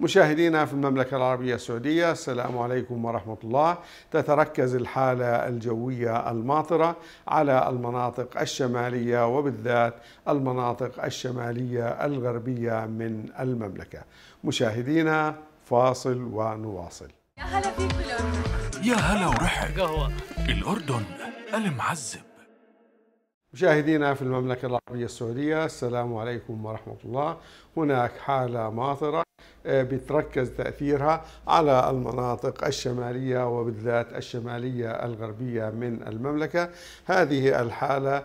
مشاهدينا في المملكة العربية السعودية السلام عليكم ورحمة الله تتركز الحالة الجوية الماطرة على المناطق الشمالية وبالذات المناطق الشمالية الغربية من المملكة مشاهدينا فاصل ونواصل يا هلا فيك يا هلا ورحب قهوة الأردن المعذب مشاهدينا في المملكة العربية السعودية السلام عليكم ورحمة الله هناك حالة ماطرة آه، بتركز تأثيرها على المناطق الشمالية وبالذات الشمالية الغربية من المملكة هذه الحالة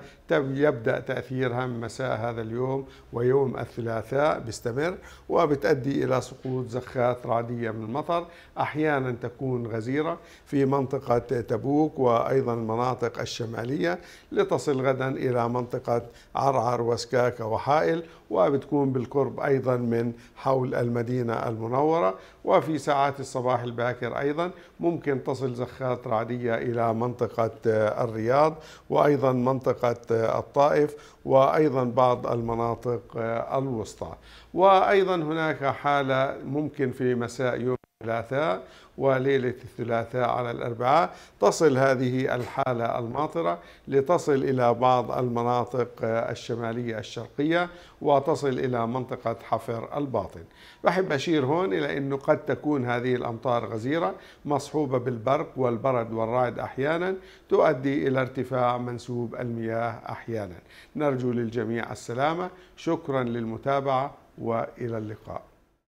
يبدأ تأثيرها من مساء هذا اليوم ويوم الثلاثاء بيستمر وبتؤدي إلى سقوط زخات رعدية من المطر أحيانا تكون غزيرة في منطقة تبوك وأيضا المناطق الشمالية لتصل غدا إلى منطقة عرعر وسكاكة وحائل وبتكون بالقرب أيضا من حول المدينة المدينة المنورة وفي ساعات الصباح الباكر أيضا ممكن تصل زخات رعدية إلى منطقة آه، الرياض وأيضا منطقة آه، الطائف وأيضا بعض المناطق آه، الوسطى وأيضا هناك حالة ممكن في مساء يوم الثلاثاء وليلة الثلاثاء على الأربعاء تصل هذه الحالة الماطرة لتصل إلى بعض المناطق الشمالية الشرقية وتصل إلى منطقة حفر الباطن بحب أشير هون إلى أنه قد تكون هذه الأمطار غزيرة مصحوبة بالبرق والبرد والرعد أحيانا تؤدي إلى ارتفاع منسوب المياه أحيانا نرجو للجميع السلامة شكرا للمتابعة وإلى اللقاء